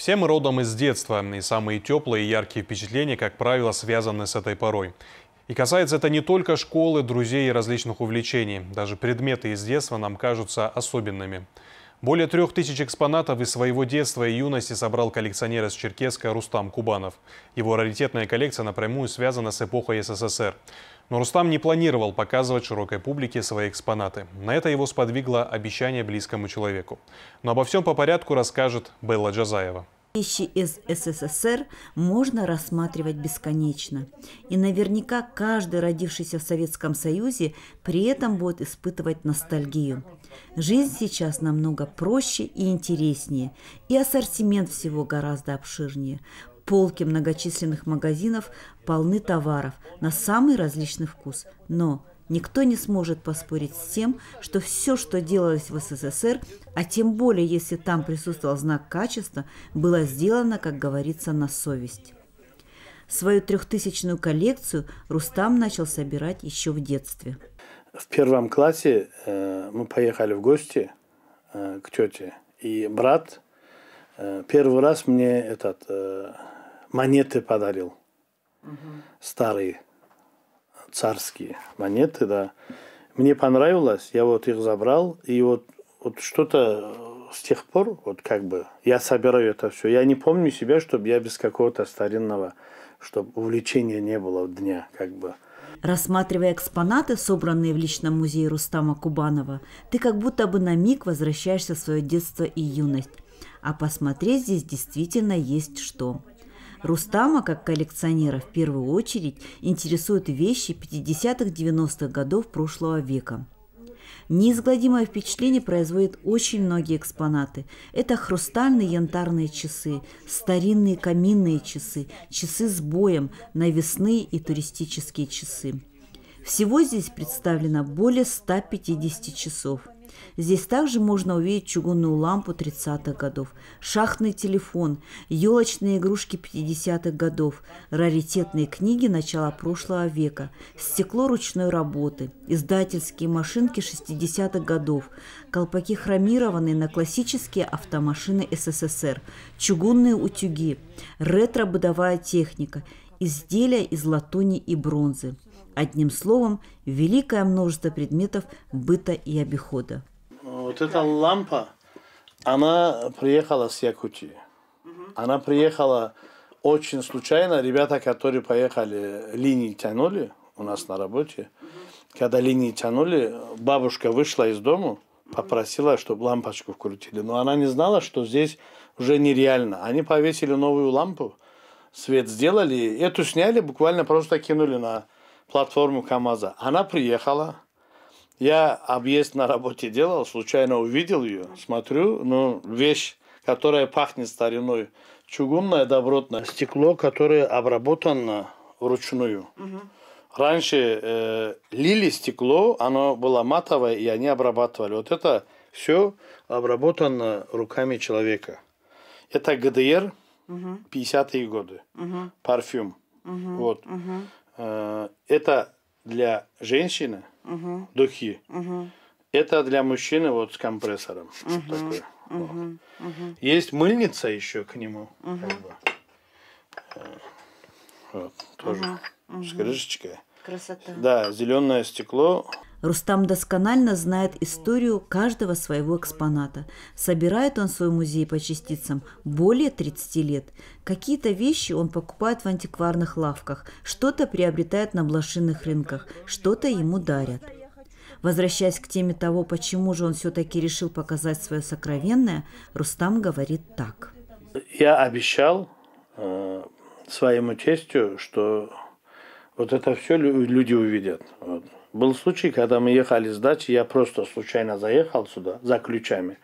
Все мы родом из детства, и самые теплые и яркие впечатления, как правило, связаны с этой порой. И касается это не только школы, друзей и различных увлечений. Даже предметы из детства нам кажутся особенными. Более трех тысяч экспонатов из своего детства и юности собрал коллекционер из Черкеска Рустам Кубанов. Его раритетная коллекция напрямую связана с эпохой СССР. Но Рустам не планировал показывать широкой публике свои экспонаты. На это его сподвигло обещание близкому человеку. Но обо всем по порядку расскажет Белла Джазаева. Вещи из СССР можно рассматривать бесконечно. И наверняка каждый, родившийся в Советском Союзе, при этом будет испытывать ностальгию. Жизнь сейчас намного проще и интереснее, и ассортимент всего гораздо обширнее. Полки многочисленных магазинов полны товаров на самый различный вкус, но – Никто не сможет поспорить с тем, что все, что делалось в СССР, а тем более, если там присутствовал знак качества, было сделано, как говорится, на совесть. Свою трехтысячную коллекцию Рустам начал собирать еще в детстве. В первом классе э, мы поехали в гости э, к тете, и брат э, первый раз мне этот э, монеты подарил, угу. старые царские монеты, да. Мне понравилось, я вот их забрал, и вот, вот что-то э, с тех пор, вот как бы, я собираю это все. Я не помню себя, чтобы я без какого-то старинного, чтобы увлечения не было в дня, как бы. Рассматривая экспонаты, собранные в личном музее Рустама Кубанова, ты как будто бы на миг возвращаешься в свое детство и юность. А посмотреть здесь действительно есть что. Рустама, как коллекционера, в первую очередь интересуют вещи 50-90-х годов прошлого века. Неизгладимое впечатление производят очень многие экспонаты. Это хрустальные янтарные часы, старинные каминные часы, часы с боем, навесные и туристические часы. Всего здесь представлено более 150 часов – Здесь также можно увидеть чугунную лампу 30-х годов, шахтный телефон, елочные игрушки 50-х годов, раритетные книги начала прошлого века, стекло ручной работы, издательские машинки 60-х годов, колпаки хромированные на классические автомашины СССР, чугунные утюги, ретро-бытовая техника, изделия из латуни и бронзы – Одним словом, великое множество предметов быта и обихода. Вот эта лампа, она приехала с Якутии. Она приехала очень случайно. Ребята, которые поехали, линии тянули у нас на работе. Когда линии тянули, бабушка вышла из дома, попросила, чтобы лампочку вкрутили. Но она не знала, что здесь уже нереально. Они повесили новую лампу, свет сделали, эту сняли, буквально просто кинули на платформу КАМАЗа. Она приехала. Я объезд на работе делал, случайно увидел ее. Смотрю, ну, вещь, которая пахнет стариной. Чугунное добротное стекло, которое обработано вручную. Угу. Раньше э, лили стекло, оно было матовое, и они обрабатывали. Вот это все обработано руками человека. Это ГДР, угу. 50-е годы, угу. парфюм. Угу. Вот. Угу. Э, это для женщины угу. духи, угу. это для мужчины вот с компрессором. Угу. Такое. Угу. Вот. Есть мыльница еще к нему. Угу. Вот, тоже угу. с крышечкой. Красота. Да, зеленое стекло. Рустам досконально знает историю каждого своего экспоната. Собирает он свой музей по частицам более 30 лет. Какие-то вещи он покупает в антикварных лавках, что-то приобретает на блошиных рынках, что-то ему дарят. Возвращаясь к теме того, почему же он все-таки решил показать свое сокровенное, Рустам говорит так. Я обещал э, своему тестю, что вот это все люди увидят. Вот. Был случай, когда мы ехали с дачи, я просто случайно заехал сюда за ключами.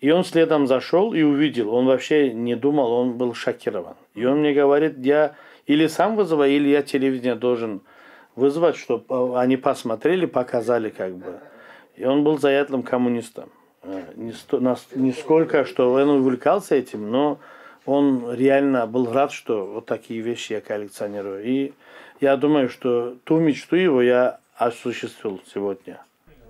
И он следом зашел и увидел, он вообще не думал, он был шокирован. И он мне говорит, я или сам вызываю, или я телевидение должен вызвать, чтобы а, они посмотрели, показали как бы. И он был заядлым коммунистом. Э, не Нисколько, что он увлекался этим, но он реально был рад, что вот такие вещи я коллекционирую. И я думаю, что ту мечту его я осуществил сегодня.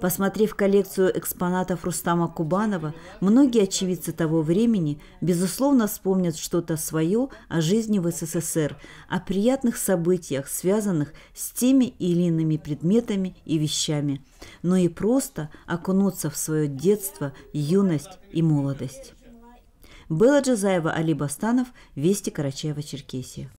Посмотрев коллекцию экспонатов Рустама Кубанова, многие очевидцы того времени, безусловно, вспомнят что-то свое о жизни в СССР, о приятных событиях, связанных с теми или иными предметами и вещами, но и просто окунуться в свое детство, юность и молодость. Белла Джазаева, Али Бастанов, Вести Карачаева, Черкесия.